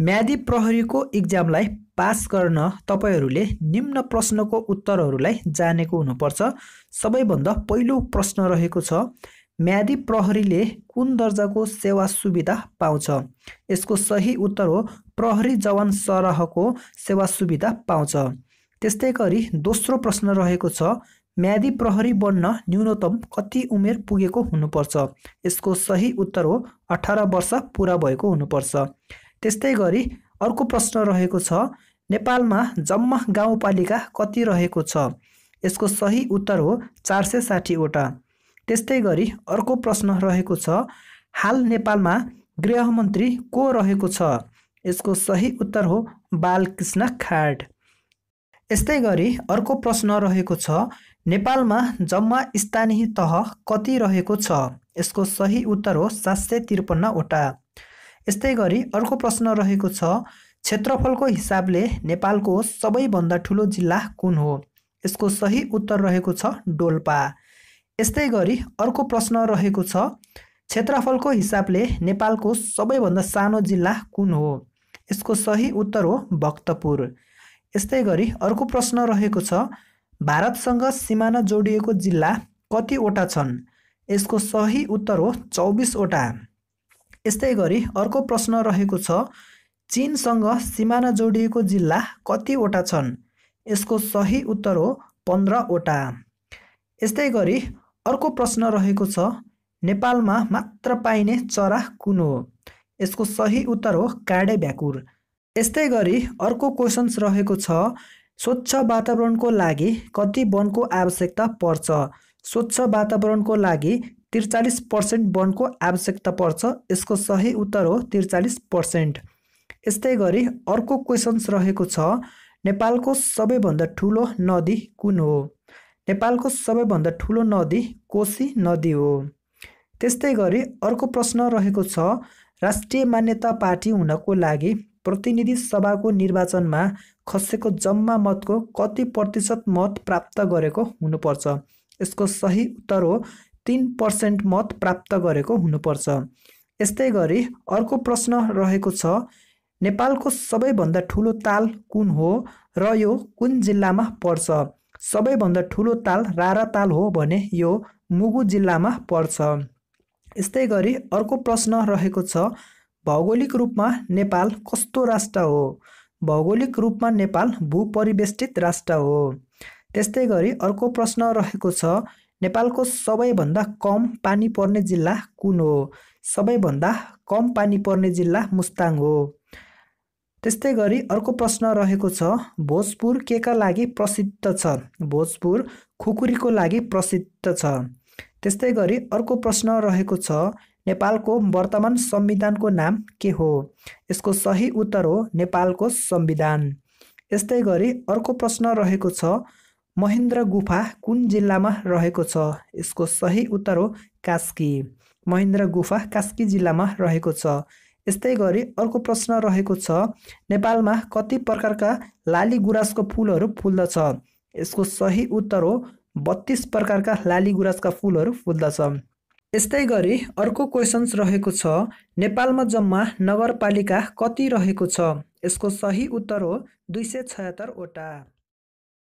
म्यादी प्रहरीको इक्जामलाई पास गर्न तपाईँहरूले निम्न प्रश्नको उत्तरहरूलाई जानेको हुनुपर्छ सबैभन्दा पहिलो प्रश्न रहेको छ म्यादी प्रहरीले कुन दर्जाको सेवा सुविधा पाउँछ यसको सही उत्तर हो प्रहरी जवान सरहको सेवा सुविधा पाउँछ त्यस्तै गरी दोस्रो प्रश्न रहेको छ म्यादी प्रहरी बन्न न्यूनतम कति उमेर पुगेको हुनुपर्छ यसको सही उत्तर हो अठार वर्ष पुरा भएको हुनुपर्छ त्यस्तै गरी अर्को प्रश्न रहेको छ नेपालमा जम्मा गाउँपालिका कति रहेको छ यसको सही उत्तर हो चार सय साठीवटा त्यस्तै गरी अर्को प्रश्न रहेको छ हाल नेपालमा गृहमन्त्री को रहेको छ यसको सही उत्तर हो बालकृष्ण खाड यस्तै गरी अर्को प्रश्न रहेको छ नेपालमा जम्मा स्थानीय तह कति रहेको छ यसको सही उत्तर हो सात सय त्रिपन्नवटा यस्तै गरी अर्को प्रश्न रहेको छ क्षेत्रफलको हिसाबले नेपालको सबैभन्दा ठुलो जिल्ला कुन हो यसको सही उत्तर रहेको छ डोल्पा यस्तै गरी अर्को प्रश्न रहेको छ क्षेत्रफलको हिसाबले नेपालको सबैभन्दा सानो जिल्ला कुन हो यसको सही उत्तर हो भक्तपुर यस्तै गरी अर्को प्रश्न रहेको छ भारतसँग सिमाना जोडिएको जिल्ला कतिवटा छन् यसको सही उत्तर हो चौबिसवटा यस्तै गरी अर्को प्रश्न रहेको छ चिनसँग सिमाना जोडिएको जिल्ला कतिवटा छन् यसको सही उत्तर हो पन्ध्रवटा यस्तै गरी अर्को प्रश्न रहेको छ नेपालमा मात्र पाइने चरा कुन हो यसको सही उत्तर हो काडे भ्याकुर यस्तै गरी अर्को क्वेसन्स रहेको छ स्वच्छ वातावरणको लागि कति वनको आवश्यकता पर्छ स्वच्छ वातावरणको लागि त्रिचालिस पर्सेन्ट वनको आवश्यकता पर्छ यसको सही उत्तर हो त्रिचालिस पर्सेन्ट यस्तै गरी अर्को क्वेसन्स रहेको छ नेपालको सबैभन्दा ठुलो नदी कुन हो नेपालको सबैभन्दा ठुलो नदी कोशी नदी हो त्यस्तै गरी अर्को प्रश्न रहेको छ राष्ट्रिय मान्यता पार्टी हुनको लागि प्रतिनिधि सभाको निर्वाचनमा खसेको जम्मा मतको कति प्रतिशत मत प्राप्त गरेको हुनुपर्छ यसको सही उत्तर हो तिन पर्सेन्ट मत प्राप्त गरेको हुनुपर्छ यस्तै गरी अर्को प्रश्न रहेको छ नेपालको सबैभन्दा ठुलो ताल कुन हो र यो कुन जिल्लामा पर्छ सबैभन्दा ठुलो ताल रारा ताल हो भने यो मुगु जिल्लामा पर्छ यस्तै गरी अर्को प्रश्न रहेको छ भौगोलिक रूपमा नेपाल कस्तो राष्ट्र हो भौगोलिक रूपमा नेपाल भूपरिवेष्टित राष्ट्र हो त्यस्तै गरी अर्को प्रश्न रहेको छ नेपालको सबैभन्दा कम पानी पर्ने जिल्ला कुन हो सबैभन्दा कम पानी पर्ने जिल्ला मुस्ताङ हो त्यस्तै गरी अर्को प्रश्न रहेको छ भोजपुर केका लागि प्रसिद्ध छ भोजपुर खुकुरीको लागि प्रसिद्ध छ त्यस्तै गरी अर्को प्रश्न रहेको छ नेपालको वर्तमान संविधानको नाम के हो यसको सही उत्तर हो नेपालको संविधान यस्तै गरी अर्को प्रश्न रहेको छ महेन्द्र गुफा कुन जिल्लामा रहेको छ यसको सही उत्तर हो कास्की महेन्द्र गुफा कास्की जिल्लामा रहेको छ यस्तै गरी अर्को प्रश्न रहेको छ नेपालमा कति प्रकारका लाली गुराँसको फुलहरू फुल्दछ यसको सही उत्तर हो बत्तिस प्रकारका लाली गुराँसका फुलहरू फुल्दछ यस्तै गरी अर्को क्वेसन्स रहेको छ नेपालमा जम्मा नगरपालिका कति रहेको छ यसको सही उत्तर हो दुई सय छयत्तरवटा